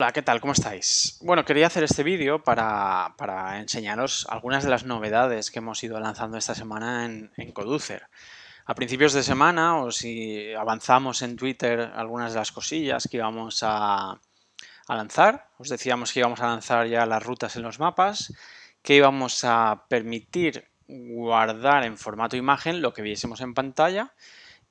Hola, ¿qué tal? ¿Cómo estáis? Bueno, quería hacer este vídeo para, enseñaros algunas de las novedades que hemos ido lanzando esta semana en, Coducer. A principios de semana, o si avanzamos en Twitter algunas de las cosillas que íbamos a, a lanzar, os decíamos que íbamos a lanzar ya las rutas en los mapas, que íbamos a permitir guardar en formato imagen lo que viésemos en pantalla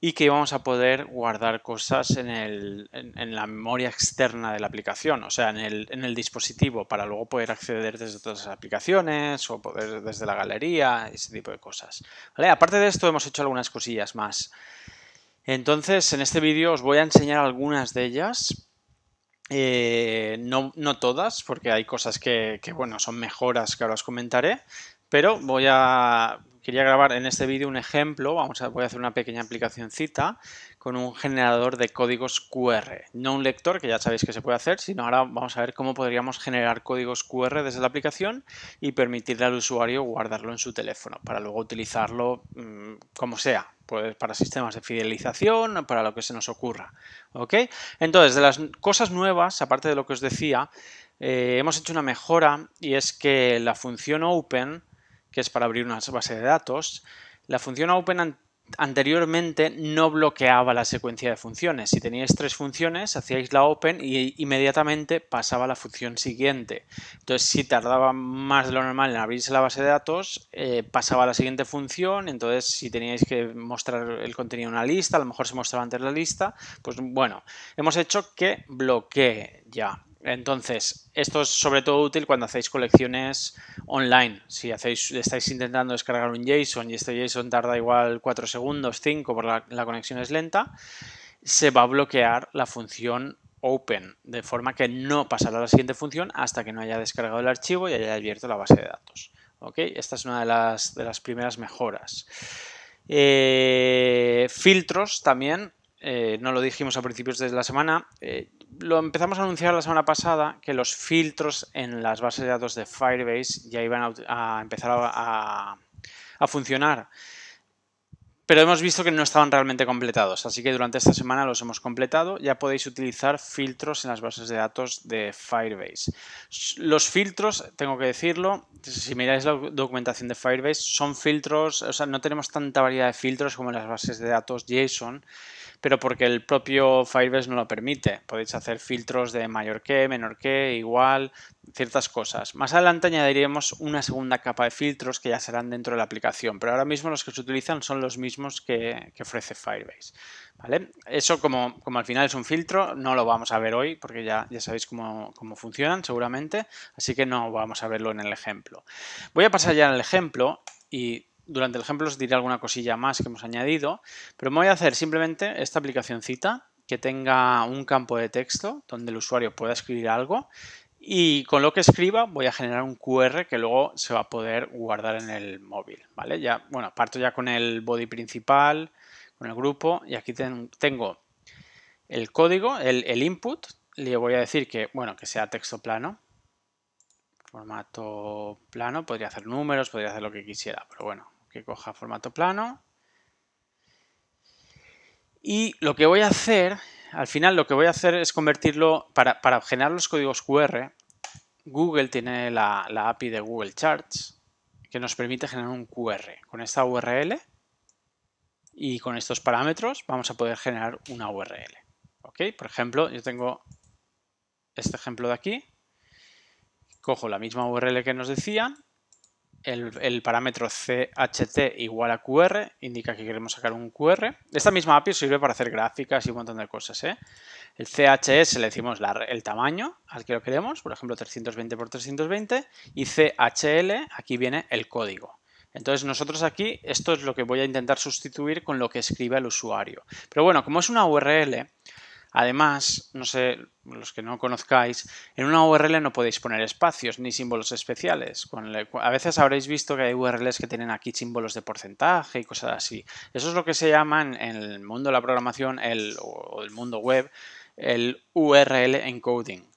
y que vamos a poder guardar cosas en, la memoria externa de la aplicación, o sea, en el, dispositivo, para luego poder acceder desde todas las aplicaciones o poder desde la galería, ese tipo de cosas. Aparte de esto, hemos hecho algunas cosillas más. Entonces, en este vídeo os voy a enseñar algunas de ellas. Eh, no, todas, porque hay cosas que, que, bueno, son mejoras que ahora os comentaré, pero voy a quería grabar en este vídeo un ejemplo, vamos a, voy a hacer una pequeña aplicacióncita con un generador de códigos QR. No un lector, que ya sabéis que se puede hacer, sino ahora vamos a ver cómo podríamos generar códigos QR desde la aplicación y permitirle al usuario guardarlo en su teléfono para luego utilizarlo mm, como sea, pues para sistemas de fidelización, para lo que se nos ocurra. ¿Ok? Entonces, de las cosas nuevas, aparte de lo que os decía, eh, hemos hecho una mejora y es que la función open que es para abrir una base de datos, la función open anteriormente no bloqueaba la secuencia de funciones. Si teníais tres funciones, hacíais la open y inmediatamente pasaba a la función siguiente. Entonces, si tardaba más de lo normal en abrirse la base de datos, eh, pasaba a la siguiente función. Entonces, si teníais que mostrar el contenido en una lista, a lo mejor se mostraba antes la lista, pues bueno, hemos hecho que bloquee ya. Entonces, esto es sobre todo útil cuando hacéis colecciones online. Si estáis intentando descargar un JSON y este JSON tarda igual 4 segundos, 5, porque la, conexión es lenta, se va a bloquear la función open, de forma que no pasará a la siguiente función hasta que no haya descargado el archivo y haya abierto la base de datos. Esta es una de las, primeras mejoras. Eh, filtros también, eh, no lo dijimos a principios de la semana, eh, lo empezamos a anunciar la semana pasada que los filtros en las bases de datos de Firebase ya iban a, empezar a, a funcionar pero hemos visto que no estaban realmente completados, así que durante esta semana los hemos completado. Ya podéis utilizar filtros en las bases de datos de Firebase. Los filtros, tengo que decirlo, si miráis la documentación de Firebase, son filtros, o sea, no tenemos tanta variedad de filtros como en las bases de datos JSON, pero porque el propio Firebase no lo permite. Podéis hacer filtros de mayor que, menor que, igual, ciertas cosas. Más adelante añadiríamos una segunda capa de filtros que ya serán dentro de la aplicación, pero ahora mismo los que se utilizan son los mismos que, ofrece Firebase. ¿Vale? Eso como, como, al final es un filtro, no lo vamos a ver hoy porque ya, ya sabéis cómo, cómo, funcionan seguramente, así que no vamos a verlo en el ejemplo. Voy a pasar ya al ejemplo y durante el ejemplo os diré alguna cosilla más que hemos añadido, pero me voy a hacer simplemente esta cita que tenga un campo de texto donde el usuario pueda escribir algo y con lo que escriba voy a generar un QR que luego se va a poder guardar en el móvil, ¿vale? Ya, bueno, parto ya con el body principal, con el grupo y aquí tengo el código, el, el input, le voy a decir que, bueno, que sea texto plano, formato plano, podría hacer números, podría hacer lo que quisiera, pero bueno, que coja formato plano. Y lo que voy a hacer, al final lo que voy a hacer es convertirlo, para, generar los códigos QR, Google tiene la, API de Google Charts, que nos permite generar un QR. Con esta URL y con estos parámetros vamos a poder generar una URL. Por ejemplo, yo tengo este ejemplo de aquí, cojo la misma URL que nos decían el, parámetro CHT igual a QR, indica que queremos sacar un QR. Esta misma API sirve para hacer gráficas y un montón de cosas. ¿eh? El CHS le decimos el tamaño al que lo queremos, por ejemplo 320x320, y CHL aquí viene el código. Entonces nosotros aquí, esto es lo que voy a intentar sustituir con lo que escribe el usuario. Pero bueno, como es una URL, Además, no sé, los que no conozcáis, en una URL no podéis poner espacios ni símbolos especiales. A veces habréis visto que hay URLs que tienen aquí símbolos de porcentaje y cosas así. Eso es lo que se llama en el mundo de la programación el, o el mundo web el URL encoding.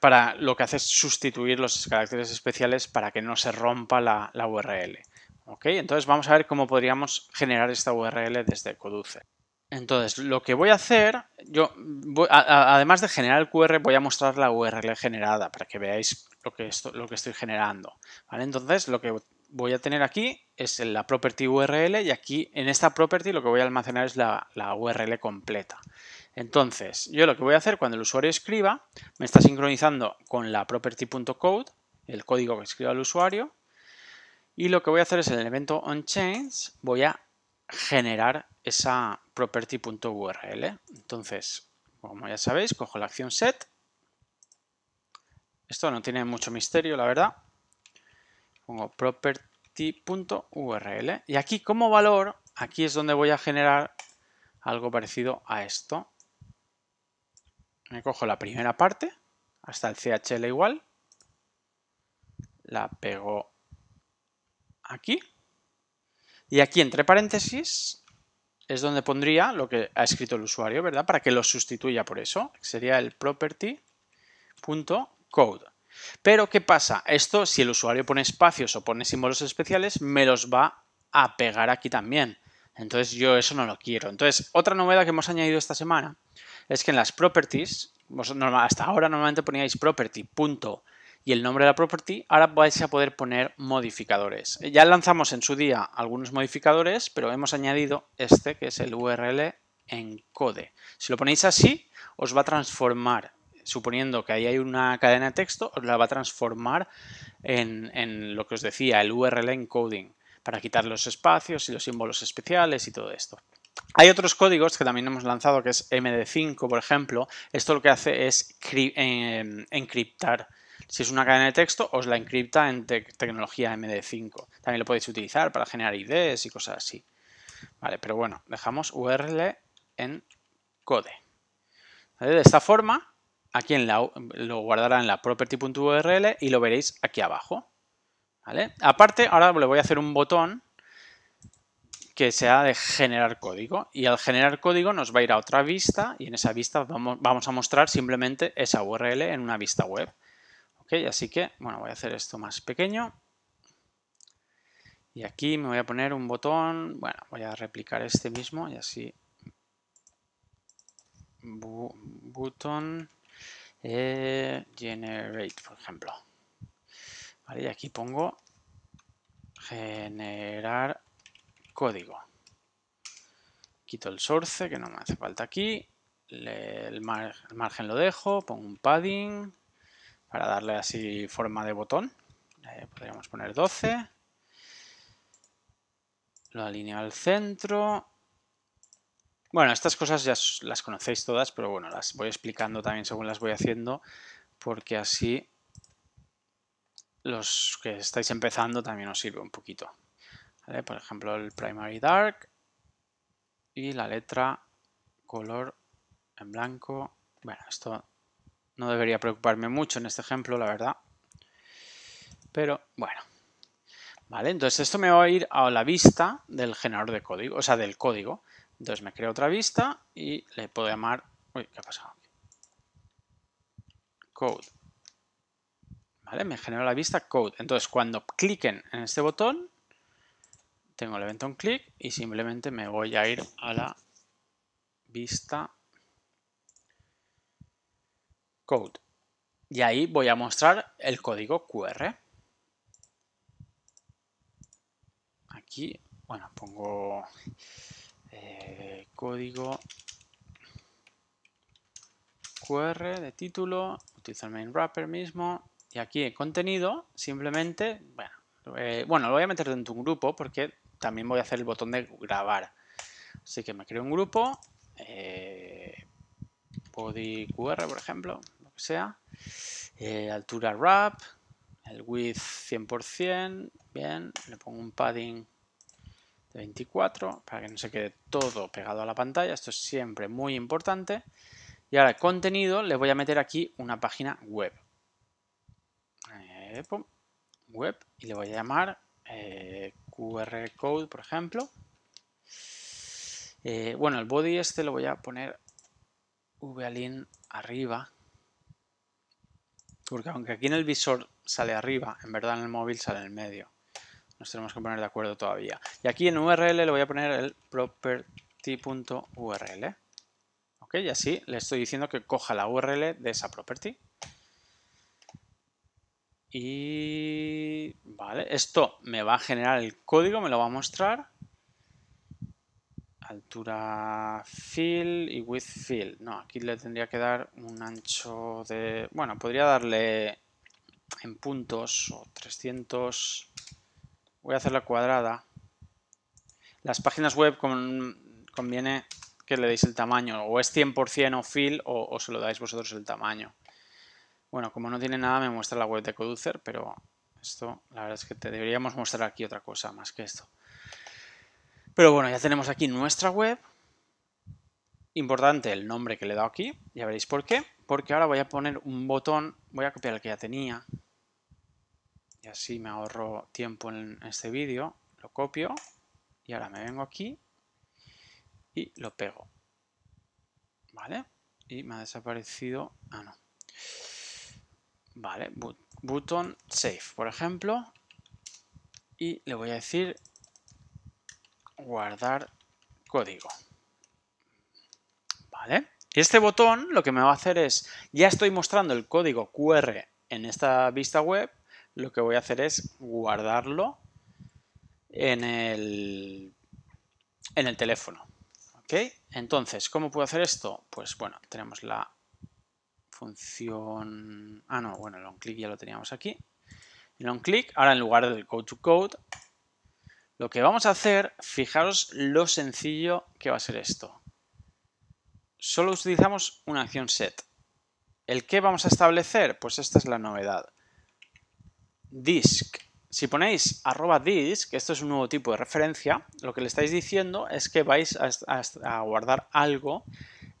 Para lo que hace es sustituir los caracteres especiales para que no se rompa la, la URL. ¿Ok? Entonces vamos a ver cómo podríamos generar esta URL desde Coduce. Entonces, lo que voy a hacer, yo voy, además de generar el QR, voy a mostrar la URL generada para que veáis lo que, estoy generando. ¿vale? Entonces, lo que voy a tener aquí es la property URL y aquí en esta property lo que voy a almacenar es la, la URL completa. Entonces, yo lo que voy a hacer cuando el usuario escriba, me está sincronizando con la property.code, el código que escriba el usuario, y lo que voy a hacer es en el evento onChange voy a generar esa property.url. Entonces, como ya sabéis, cojo la acción set. Esto no tiene mucho misterio, la verdad. Pongo property.url. Y aquí como valor, aquí es donde voy a generar algo parecido a esto. Me cojo la primera parte, hasta el CHL igual. La pego aquí. Y aquí entre paréntesis es donde pondría lo que ha escrito el usuario, ¿verdad? Para que lo sustituya por eso. Sería el property.code. Pero, ¿qué pasa? Esto, si el usuario pone espacios o pone símbolos especiales, me los va a pegar aquí también. Entonces, yo eso no lo quiero. Entonces, otra novedad que hemos añadido esta semana es que en las properties, hasta ahora normalmente poníais property y el nombre de la property, ahora vais a poder poner modificadores. Eh, ya lanzamos en su día algunos modificadores, pero hemos añadido este que es el URL encode. Si lo ponéis así, os va a transformar, suponiendo que ahí hay una cadena de texto, os la va a transformar en, en lo que os decía, el URL encoding, para quitar los espacios y los símbolos especiales y todo esto. Hay otros códigos que también hemos lanzado, que es MD5, por ejemplo. Esto lo que hace es em, encriptar si es una cadena de texto, os la encripta en tecnología MD5. También lo podéis utilizar para generar IDs y cosas así. Vale, pero bueno, dejamos URL en code. De esta forma, aquí en la, lo guardará en la property.url y lo veréis aquí abajo. Aparte, ahora le voy a hacer un botón que sea de generar código y al generar código nos va a ir a otra vista y en esa vista vamos, vamos a mostrar simplemente esa URL en una vista web así que, bueno, voy a hacer esto más pequeño. Y aquí me voy a poner un botón, bueno, voy a replicar este mismo y así... button eh, generate, por ejemplo. y aquí pongo generar código. Quito el source, que no me hace falta aquí. el margen lo dejo, pongo un padding, para darle así forma de botón. Eh, podríamos poner 12. Lo alineo al centro. Bueno, estas cosas ya las conocéis todas, pero bueno, las voy explicando también según las voy haciendo, porque así los que estáis empezando también os sirve un poquito. Por ejemplo, el primary dark y la letra color en blanco. Bueno, esto no debería preocuparme mucho en este ejemplo, la verdad. Pero bueno. Vale, entonces esto me va a ir a la vista del generador de código, o sea, del código. Entonces me creo otra vista y le puedo llamar... Uy, ¿qué ha pasado? Code. Vale, me genera la vista code. Entonces cuando cliquen en este botón, tengo el evento en clic y simplemente me voy a ir a la vista code. Y ahí voy a mostrar el código QR. Aquí, bueno, pongo eh, código QR de título, utilizo el main wrapper mismo y aquí el contenido simplemente, bueno, bueno, lo voy a meter dentro de un grupo porque también voy a hacer el botón de grabar. Así que me creo un grupo, eh, body QR por ejemplo, sea. Eh, altura wrap, el width 100%, bien, le pongo un padding de 24 para que no se quede todo pegado a la pantalla, esto es siempre muy importante. Y ahora contenido, le voy a meter aquí una página web. Eh, web y le voy a llamar eh, QR code, por ejemplo. bueno, el body este lo voy a poner valin arriba porque aunque aquí en el visor sale arriba, en verdad en el móvil sale en el medio. Nos tenemos que poner de acuerdo todavía. Y aquí en URL le voy a poner el property.url. ¿Ok? Y así le estoy diciendo que coja la URL de esa property. Y... Vale, esto me va a generar el código, me lo va a mostrar altura fill y width fill. No, aquí le tendría que dar un ancho de... Bueno, podría darle en puntos o 300. Voy a hacerla cuadrada. Las páginas web conviene que le deis el tamaño. O es 100% o fill o, o se lo dais vosotros el tamaño. Bueno, como no tiene nada me muestra la web de Coducer, pero esto la verdad es que te deberíamos mostrar aquí otra cosa más que esto. Pero bueno, ya tenemos aquí nuestra web. Importante el nombre que le he dado aquí, ya veréis por qué. Porque ahora voy a poner un botón, voy a copiar el que ya tenía. Y así me ahorro tiempo en este vídeo. Lo copio y ahora me vengo aquí y lo pego. ¿Vale? Y me ha desaparecido... Ah, no. Vale, button save, por ejemplo. Y le voy a decir guardar código. ¿Vale? este botón lo que me va a hacer es, ya estoy mostrando el código QR en esta vista web, lo que voy a hacer es guardarlo en el, en el teléfono. ¿Ok? Entonces, ¿cómo puedo hacer esto? Pues bueno, tenemos la función... Ah, no, bueno, el onClick ya lo teníamos aquí. El onClick, ahora en lugar del code to code, lo que vamos a hacer, fijaros lo sencillo que va a ser esto. Solo utilizamos una acción set. ¿El qué vamos a establecer? Pues esta es la novedad. Disk. Si ponéis arroba disk, esto es un nuevo tipo de referencia, lo que le estáis diciendo es que vais a, guardar algo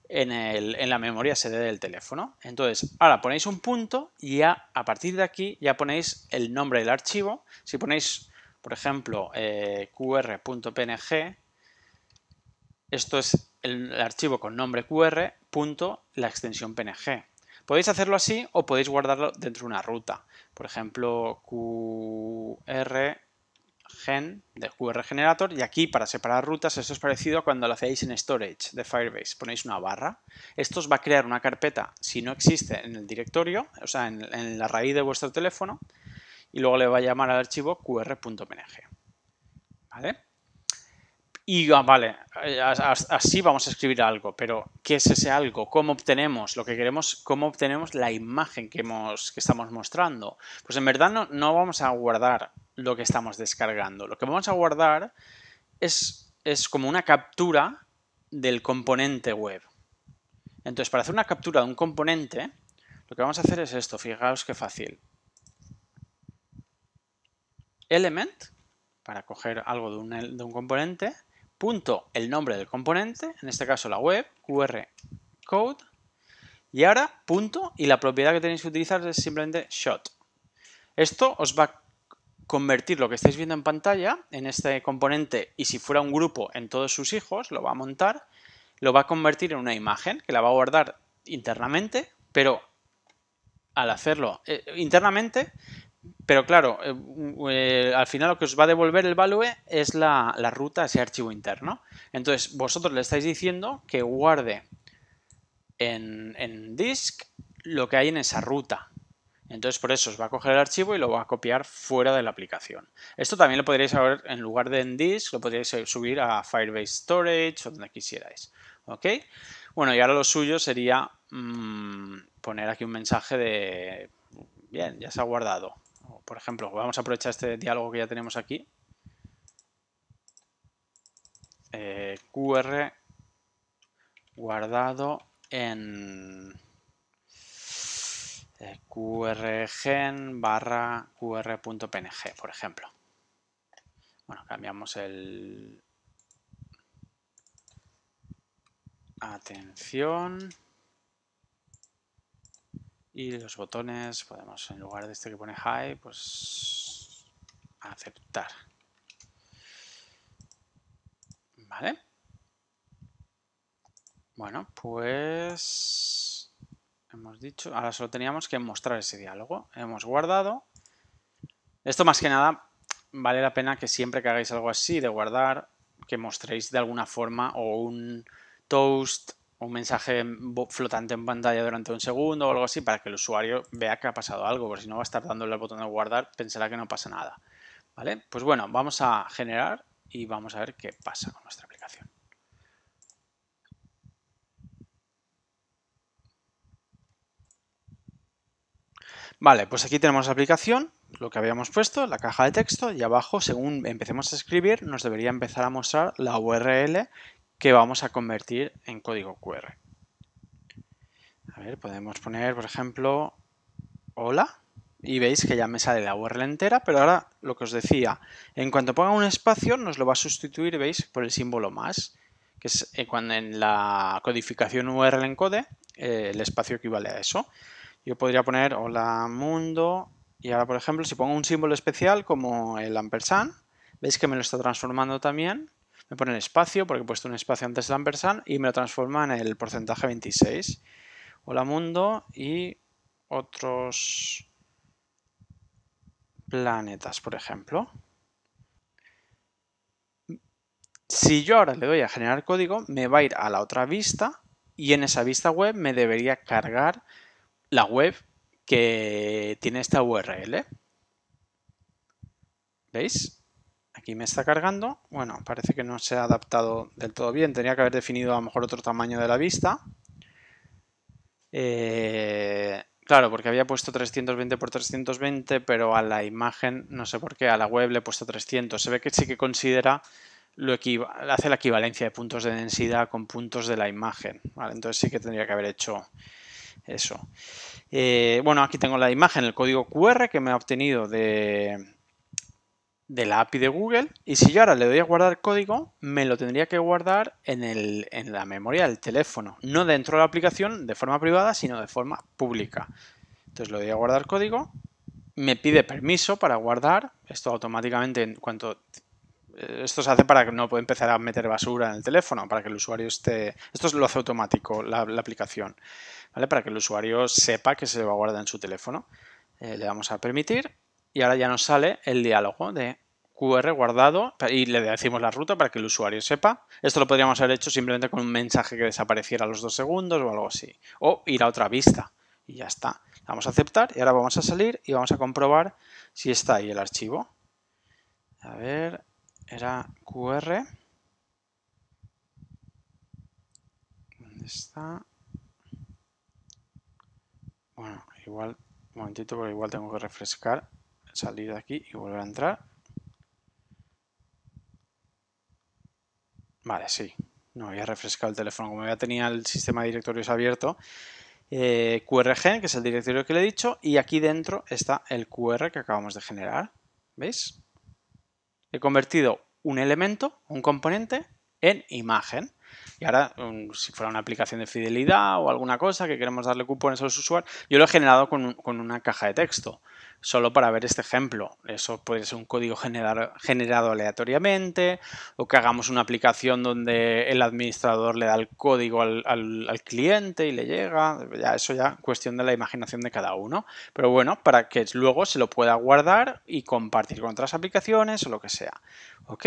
en, la memoria SD del teléfono. Entonces, ahora ponéis un punto y ya a partir de aquí ya ponéis el nombre del archivo. Si ponéis por ejemplo, eh, qr.png, esto es el, archivo con nombre qr, la extensión png. Podéis hacerlo así o podéis guardarlo dentro de una ruta. Por ejemplo, qr de QR Generator y aquí para separar rutas esto es parecido a cuando lo hacéis en Storage de Firebase, ponéis una barra, esto os va a crear una carpeta si no existe en el directorio, o sea en la raíz de vuestro teléfono y luego le va a llamar al archivo qr.png. ¿Vale? Y ah, vale, así vamos a escribir algo, pero ¿qué es ese algo? ¿Cómo obtenemos lo que queremos? ¿Cómo obtenemos la imagen que, hemos, estamos mostrando? Pues en verdad no, vamos a guardar lo que estamos descargando. Lo que vamos a guardar es, es como una captura del componente web. Entonces, para hacer una captura de un componente, lo que vamos a hacer es esto. Fijaos qué fácil element, para coger algo de un, componente, punto el nombre del componente, en este caso la web, QR code, y ahora punto y la propiedad que tenéis que utilizar es simplemente shot. Esto os va a convertir lo que estáis viendo en pantalla en este componente y si fuera un grupo en todos sus hijos, lo va a montar, lo va a convertir en una imagen que la va a guardar internamente, pero al hacerlo eh, internamente pero claro, eh, mm, eh, al final lo que os va a devolver el value es la, ruta, ese archivo interno. Entonces, vosotros le estáis diciendo que guarde en, disk lo que hay en esa ruta. Entonces por eso os va a coger el archivo y lo va a copiar fuera de la aplicación. Esto también lo podríais hacer en lugar de en disk, lo podríais subir a Firebase Storage o donde quisierais. ¿Ok? Bueno, y ahora lo suyo sería mm, poner aquí un mensaje de... Bien, ya se ha guardado por ejemplo, vamos a aprovechar este diálogo que ya tenemos aquí. Eh, QR guardado en eh, qrgen barra qr.png, por ejemplo. Bueno, cambiamos el... Atención y los botones podemos en lugar de este que pone high pues aceptar vale bueno pues hemos dicho ahora solo teníamos que mostrar ese diálogo hemos guardado esto más que nada vale la pena que siempre que hagáis algo así de guardar que mostréis de alguna forma o un toast un mensaje flotante en pantalla durante un segundo o algo así para que el usuario vea que ha pasado algo, porque si no va a estar dándole al botón de guardar, pensará que no pasa nada. ¿Vale? Pues bueno, vamos a generar y vamos a ver qué pasa con nuestra aplicación. Vale, pues aquí tenemos la aplicación, lo que habíamos puesto, la caja de texto, y abajo, según empecemos a escribir, nos debería empezar a mostrar la URL que vamos a convertir en código QR. A ver, podemos poner, por ejemplo, hola. Y veis que ya me sale la URL entera, pero ahora lo que os decía, en cuanto ponga un espacio nos lo va a sustituir, veis, por el símbolo más, que es eh, cuando en la codificación URL encode eh, el espacio equivale a eso. Yo podría poner hola mundo, y ahora por ejemplo si pongo un símbolo especial como el ampersand, veis que me lo está transformando también, me pone el espacio, porque he puesto un espacio antes la ampersand, y me lo transforma en el porcentaje 26. Hola mundo y otros planetas, por ejemplo. Si yo ahora le doy a generar código, me va a ir a la otra vista y en esa vista web me debería cargar la web que tiene esta URL. ¿Veis? Y me está cargando. Bueno, parece que no se ha adaptado del todo bien. Tenía que haber definido a lo mejor otro tamaño de la vista. Eh, claro, porque había puesto 320x320, pero a la imagen, no sé por qué, a la web le he puesto 300. Se ve que sí que considera, lo hace la equivalencia de puntos de densidad con puntos de la imagen. entonces sí que tendría que haber hecho eso. Eh, bueno, aquí tengo la imagen, el código QR que me ha obtenido de, de la API de Google y si yo ahora le doy a guardar código, me lo tendría que guardar en, la memoria del teléfono, no dentro de la aplicación de forma privada, sino de forma pública. Entonces le doy a guardar código, me pide permiso para guardar, esto automáticamente en cuanto... Eh, esto se hace para que no pueda empezar a meter basura en el teléfono, para que el usuario esté... Esto lo hace automático la, aplicación, ¿vale? Para que el usuario sepa que se va a guardar en su teléfono. Eh, le damos a permitir y ahora ya nos sale el diálogo de QR guardado y le decimos la ruta para que el usuario sepa. Esto lo podríamos haber hecho simplemente con un mensaje que desapareciera a los dos segundos o algo así. O ir a otra vista y ya está. Vamos a aceptar y ahora vamos a salir y vamos a comprobar si está ahí el archivo. A ver, era QR. ¿Dónde está? Bueno, igual, un momentito porque igual tengo que refrescar salir de aquí y volver a entrar. Vale, sí. No había refrescado el teléfono. Como ya tenía el sistema de directorios abierto, eh, QRG, que es el directorio que le he dicho, y aquí dentro está el QR que acabamos de generar. ¿Veis? He convertido un elemento, un componente, en imagen. Y ahora, um, si fuera una aplicación de fidelidad o alguna cosa que queremos darle cupones a los usuarios, yo lo he generado con, una caja de texto, solo para ver este ejemplo. Eso puede ser un código generado, aleatoriamente o que hagamos una aplicación donde el administrador le da el código al, cliente y le llega. Ya, eso ya cuestión de la imaginación de cada uno. Pero bueno, para que luego se lo pueda guardar y compartir con otras aplicaciones o lo que sea. ¿Ok?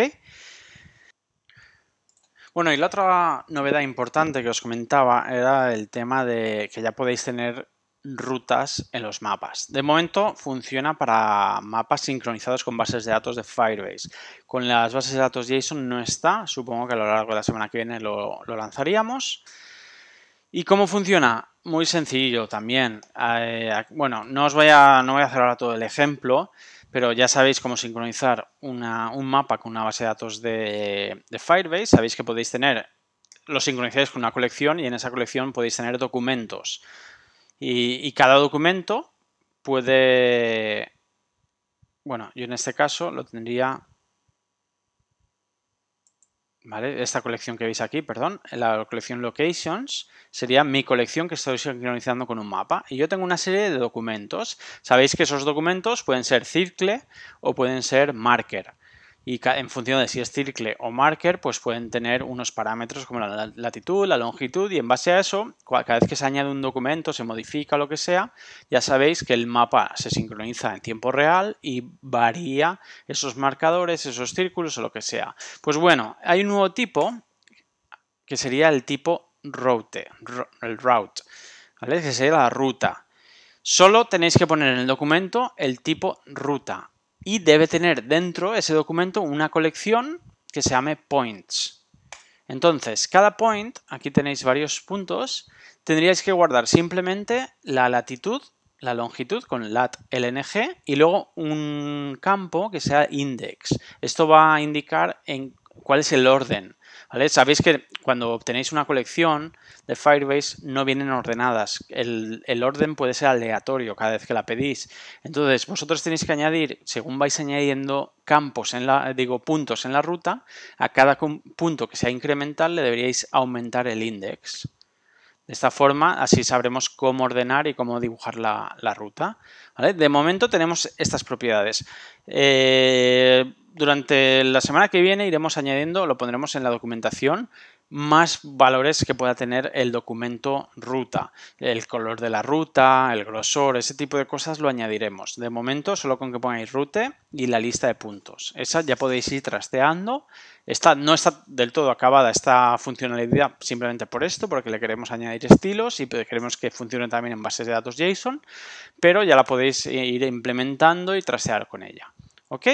Bueno, y la otra novedad importante que os comentaba era el tema de que ya podéis tener rutas en los mapas. De momento funciona para mapas sincronizados con bases de datos de Firebase. Con las bases de datos JSON no está, supongo que a lo largo de la semana que viene lo, lanzaríamos. ¿Y cómo funciona? Muy sencillo también. Eh, bueno, no os voy a, no voy a hacer ahora todo el ejemplo, pero ya sabéis cómo sincronizar un mapa con una base de datos de, Firebase. Sabéis que podéis tener, lo sincronizáis con una colección y en esa colección podéis tener documentos. Y, y cada documento puede, bueno, yo en este caso lo tendría esta colección que veis aquí, perdón, la colección Locations, sería mi colección que estoy sincronizando con un mapa. Y yo tengo una serie de documentos. Sabéis que esos documentos pueden ser circle o pueden ser marker y en función de si es circle o marker, pues pueden tener unos parámetros como la latitud, la longitud y en base a eso, cada vez que se añade un documento, se modifica lo que sea, ya sabéis que el mapa se sincroniza en tiempo real y varía esos marcadores, esos círculos o lo que sea. Pues bueno, hay un nuevo tipo que sería el tipo route, el route, ¿vale? que sería la ruta. Solo tenéis que poner en el documento el tipo ruta y debe tener dentro ese documento una colección que se llame points. Entonces, cada point, aquí tenéis varios puntos, tendríais que guardar simplemente la latitud, la longitud con lat lng y luego un campo que sea index. Esto va a indicar en cuál es el orden Sabéis que cuando obtenéis una colección de Firebase no vienen ordenadas. El, orden puede ser aleatorio cada vez que la pedís. Entonces, vosotros tenéis que añadir, según vais añadiendo campos en la, digo, puntos en la ruta, a cada punto que sea incremental le deberíais aumentar el index. De esta forma, así sabremos cómo ordenar y cómo dibujar la, ruta. De momento tenemos estas propiedades. Eh, durante la semana que viene iremos añadiendo, lo pondremos en la documentación, más valores que pueda tener el documento ruta. El color de la ruta, el grosor, ese tipo de cosas lo añadiremos. De momento solo con que pongáis rute y la lista de puntos. Esa ya podéis ir trasteando. Esta no está del todo acabada esta funcionalidad simplemente por esto, porque le queremos añadir estilos y queremos que funcione también en bases de datos JSON, pero ya la podéis ir implementando y trastear con ella. ¿Ok?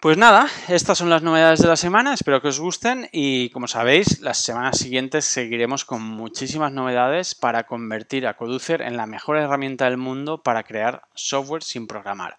Pues nada, estas son las novedades de la semana, espero que os gusten y como sabéis, las semanas siguientes seguiremos con muchísimas novedades para convertir a Coducer en la mejor herramienta del mundo para crear software sin programar.